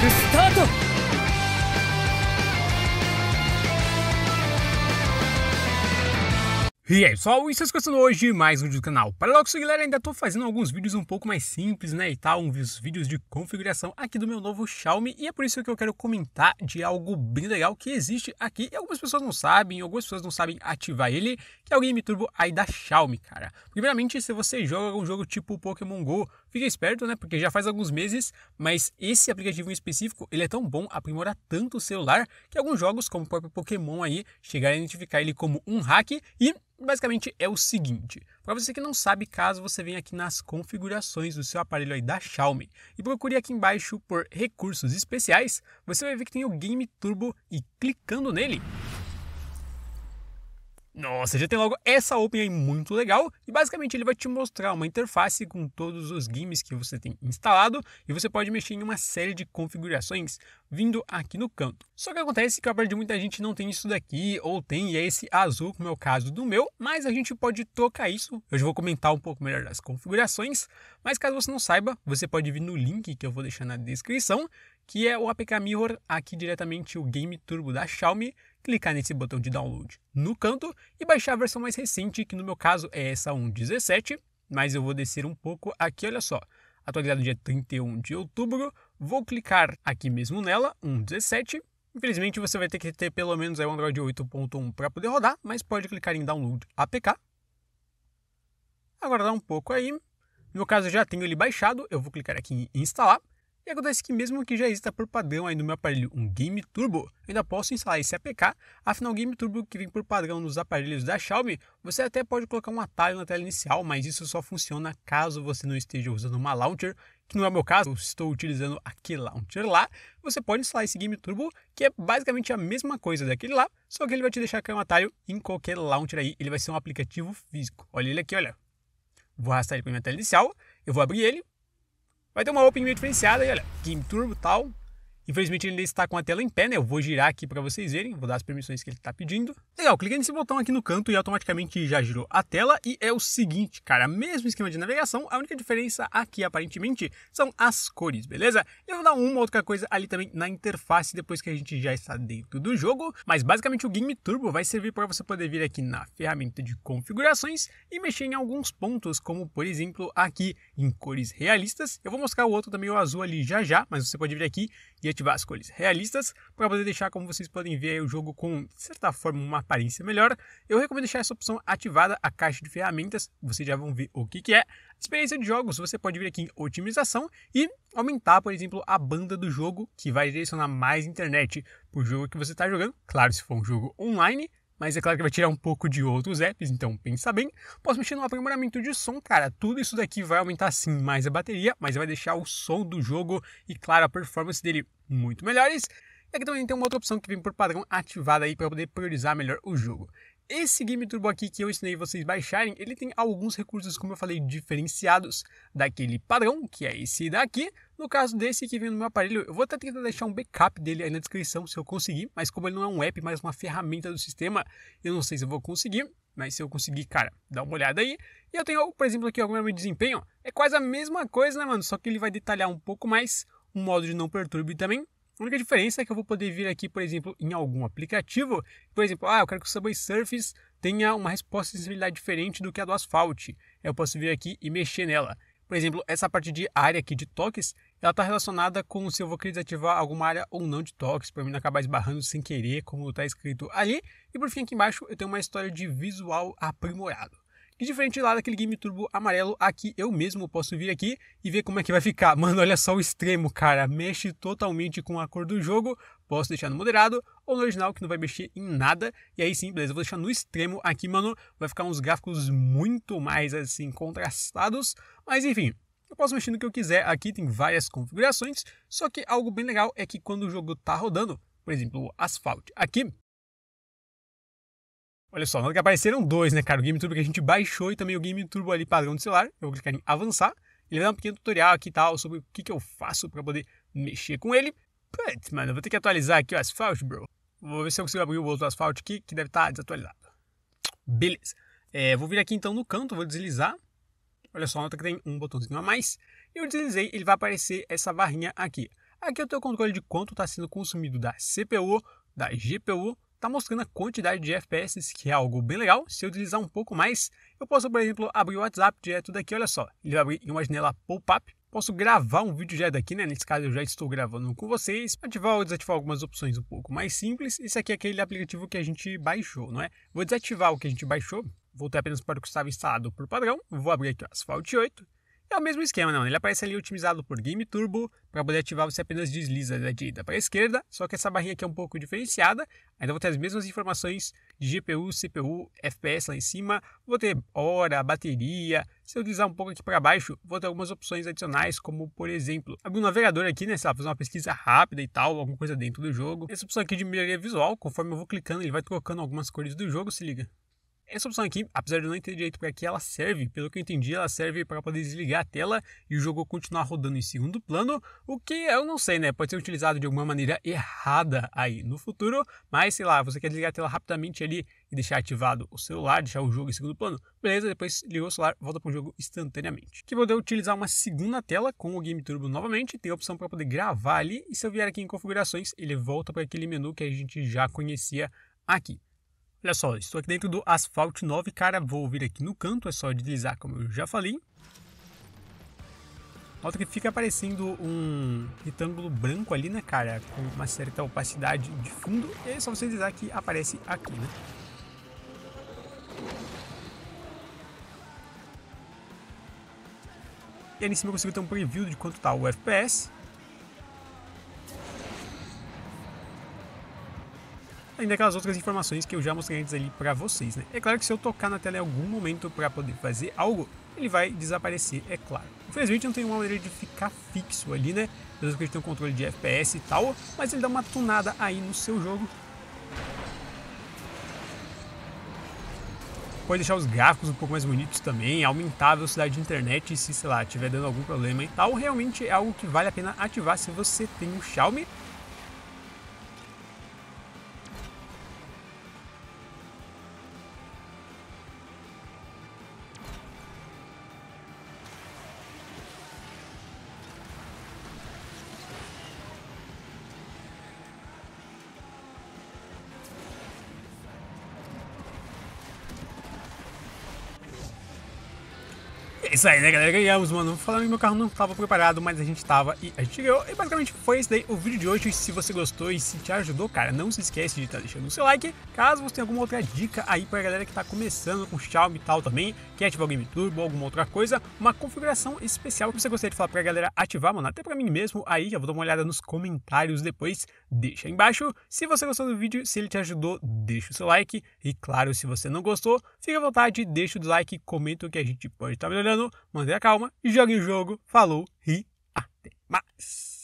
ックスタート E aí é pessoal, isso é as coisas hoje, mais um vídeo do canal. Paradoxo galera, ainda estou fazendo alguns vídeos um pouco mais simples, né, e tal, uns vídeos de configuração aqui do meu novo Xiaomi, e é por isso que eu quero comentar de algo bem legal que existe aqui, e algumas pessoas não sabem, algumas pessoas não sabem ativar ele, que é o Game Turbo aí da Xiaomi, cara. Primeiramente, se você joga um jogo tipo Pokémon GO, fica esperto, né, porque já faz alguns meses, mas esse aplicativo em específico, ele é tão bom, aprimora tanto o celular, que alguns jogos, como o próprio Pokémon aí, chegaram a identificar ele como um hack, e Basicamente é o seguinte, para você que não sabe, caso você venha aqui nas configurações do seu aparelho aí da Xiaomi e procure aqui embaixo por recursos especiais, você vai ver que tem o Game Turbo e clicando nele, nossa, já tem logo essa open aí muito legal e basicamente ele vai te mostrar uma interface com todos os games que você tem instalado e você pode mexer em uma série de configurações vindo aqui no canto. Só que acontece que a de muita gente não tem isso daqui ou tem e é esse azul como é o caso do meu, mas a gente pode tocar isso. Eu já vou comentar um pouco melhor das configurações, mas caso você não saiba, você pode vir no link que eu vou deixar na descrição, que é o APK Mirror aqui diretamente o Game Turbo da Xiaomi clicar nesse botão de download no canto e baixar a versão mais recente, que no meu caso é essa 1.17, mas eu vou descer um pouco aqui, olha só. Atualizado dia 31 de outubro, vou clicar aqui mesmo nela, 1.17. Infelizmente você vai ter que ter pelo menos o Android 8.1 para poder rodar, mas pode clicar em download APK. Aguardar um pouco aí. No meu caso eu já tenho ele baixado, eu vou clicar aqui em instalar. E acontece que mesmo que já exista por padrão aí no meu aparelho um Game Turbo, eu ainda posso instalar esse APK, afinal o Game Turbo que vem por padrão nos aparelhos da Xiaomi, você até pode colocar um atalho na tela inicial, mas isso só funciona caso você não esteja usando uma launcher, que não é o meu caso, eu estou utilizando aquele launcher lá, você pode instalar esse Game Turbo, que é basicamente a mesma coisa daquele lá, só que ele vai te deixar cair um atalho em qualquer launcher aí, ele vai ser um aplicativo físico. Olha ele aqui, olha. Vou arrastar ele para minha tela inicial, eu vou abrir ele, Vai ter uma Open meio diferenciada aí, olha, Game Turbo e tal. Infelizmente ele está com a tela em pé, né? Eu vou girar aqui para vocês verem, vou dar as permissões que ele está pedindo. Legal, clica nesse botão aqui no canto e automaticamente já girou a tela. E é o seguinte, cara, mesmo esquema de navegação, a única diferença aqui aparentemente são as cores, beleza? Eu vou dar uma outra coisa ali também na interface depois que a gente já está dentro do jogo. Mas basicamente o Game Turbo vai servir para você poder vir aqui na ferramenta de configurações e mexer em alguns pontos, como por exemplo aqui em cores realistas. Eu vou mostrar o outro também, o azul ali já já, mas você pode vir aqui e ativar as cores realistas para poder deixar, como vocês podem ver, o jogo com, de certa forma, uma aparência melhor. Eu recomendo deixar essa opção ativada, a caixa de ferramentas, vocês já vão ver o que, que é. Experiência de jogos, você pode vir aqui em otimização e aumentar, por exemplo, a banda do jogo, que vai direcionar mais internet para o jogo que você está jogando. Claro, se for um jogo online, mas é claro que vai tirar um pouco de outros apps, então pensa bem. Posso mexer no aprimoramento de som, cara, tudo isso daqui vai aumentar sim mais a bateria, mas vai deixar o som do jogo e, claro, a performance dele muito melhores. E aqui também tem uma outra opção que vem por padrão ativada aí para poder priorizar melhor o jogo. Esse Game Turbo aqui que eu ensinei vocês baixarem, ele tem alguns recursos, como eu falei, diferenciados daquele padrão, que é esse daqui. No caso desse que vem no meu aparelho, eu vou até tentar deixar um backup dele aí na descrição se eu conseguir, mas como ele não é um app, mas uma ferramenta do sistema, eu não sei se eu vou conseguir, mas se eu conseguir, cara, dá uma olhada aí. E eu tenho, por exemplo, aqui o é meu desempenho, é quase a mesma coisa, né, mano? Só que ele vai detalhar um pouco mais um modo de não perturbe também. A única diferença é que eu vou poder vir aqui, por exemplo, em algum aplicativo, por exemplo, ah, eu quero que o Subway Surface tenha uma resposta de sensibilidade diferente do que a do asfalto. Eu posso vir aqui e mexer nela. Por exemplo, essa parte de área aqui de toques, ela está relacionada com se eu vou querer desativar alguma área ou não de toques, para mim não acabar esbarrando sem querer, como está escrito ali. E por fim, aqui embaixo, eu tenho uma história de visual aprimorado. Que diferente lá daquele Game Turbo amarelo, aqui eu mesmo posso vir aqui e ver como é que vai ficar. Mano, olha só o extremo, cara. Mexe totalmente com a cor do jogo. Posso deixar no moderado ou no original, que não vai mexer em nada. E aí sim, beleza, eu vou deixar no extremo aqui, mano. Vai ficar uns gráficos muito mais, assim, contrastados. Mas enfim, eu posso mexer no que eu quiser aqui, tem várias configurações, só que algo bem legal é que quando o jogo tá rodando, por exemplo, o Asphalt aqui, Olha só, nota que apareceram dois, né, cara? O Game Turbo que a gente baixou e também o Game Turbo ali padrão do celular. Eu vou clicar em avançar. Ele vai dar um pequeno tutorial aqui e tal sobre o que, que eu faço para poder mexer com ele. Putz, mano, eu vou ter que atualizar aqui o asfalto, bro. Vou ver se eu consigo abrir o outro asfalto aqui, que deve estar tá desatualizado. Beleza. É, vou vir aqui então no canto, vou deslizar. Olha só, nota que tem um botãozinho a mais. Eu deslizei, ele vai aparecer essa barrinha aqui. Aqui eu tenho o controle de quanto está sendo consumido da CPU, da GPU está mostrando a quantidade de FPS, que é algo bem legal. Se eu utilizar um pouco mais, eu posso, por exemplo, abrir o WhatsApp direto daqui, olha só. Ele vai abrir em uma janela pop-up. Posso gravar um vídeo já daqui, né? Nesse caso eu já estou gravando com vocês. Ativar ou desativar algumas opções um pouco mais simples. Esse aqui é aquele aplicativo que a gente baixou, não é? Vou desativar o que a gente baixou. Voltei apenas para o que estava instalado por padrão. Vou abrir aqui o Asphalt 8 é o mesmo esquema, não. Ele aparece ali otimizado por Game Turbo. Para poder ativar, você apenas desliza da direita para a esquerda. Só que essa barrinha aqui é um pouco diferenciada. Ainda vou ter as mesmas informações de GPU, CPU, FPS lá em cima. Vou ter hora, bateria. Se eu deslizar um pouco aqui para baixo, vou ter algumas opções adicionais, como por exemplo, abrir um navegador aqui, né? Sei lá, fazer uma pesquisa rápida e tal, alguma coisa dentro do jogo. Essa opção aqui de melhoria visual, conforme eu vou clicando, ele vai trocando algumas cores do jogo, se liga. Essa opção aqui, apesar de eu não entender direito para que ela serve, pelo que eu entendi, ela serve para poder desligar a tela e o jogo continuar rodando em segundo plano, o que eu não sei, né? Pode ser utilizado de alguma maneira errada aí no futuro, mas sei lá, você quer desligar a tela rapidamente ali e deixar ativado o celular, deixar o jogo em segundo plano, beleza, depois ligou o celular, volta para o jogo instantaneamente. Que vou poder utilizar uma segunda tela com o Game Turbo novamente, tem a opção para poder gravar ali, e se eu vier aqui em configurações, ele volta para aquele menu que a gente já conhecia aqui. Olha só, estou aqui dentro do Asphalt 9, cara, vou vir aqui no canto, é só deslizar como eu já falei. Nota que fica aparecendo um retângulo branco ali, né, cara, com uma certa opacidade de fundo, e é só você deslizar que aparece aqui, né. E aí em cima eu consigo ter um preview de quanto está o FPS, além daquelas outras informações que eu já mostrei antes ali para vocês, né? É claro que se eu tocar na tela em algum momento para poder fazer algo, ele vai desaparecer, é claro. Infelizmente não tem uma maneira de ficar fixo ali, né? Pelo que a gente tem um controle de FPS e tal, mas ele dá uma tunada aí no seu jogo pode deixar os gráficos um pouco mais bonitos também, aumentar a velocidade de internet se, sei lá, estiver dando algum problema e tal, realmente é algo que vale a pena ativar se você tem um Xiaomi É isso aí, né, galera? Ganhamos, mano. Falando que meu carro não estava preparado, mas a gente estava e a gente ganhou. E basicamente foi esse daí o vídeo de hoje. Se você gostou e se te ajudou, cara, não se esquece de estar tá deixando o seu like. Caso você tenha alguma outra dica aí pra galera que tá começando com Xiaomi e tal também, quer ativar o Game Turbo, alguma outra coisa, uma configuração especial que você gostaria de falar pra galera ativar, mano, até pra mim mesmo, aí já vou dar uma olhada nos comentários depois, deixa aí embaixo. Se você gostou do vídeo, se ele te ajudou, deixa o seu like. E claro, se você não gostou, fica à vontade, deixa o dislike, comenta o que a gente pode estar tá melhorando mantém a calma, jogue o jogo, falou e até mais!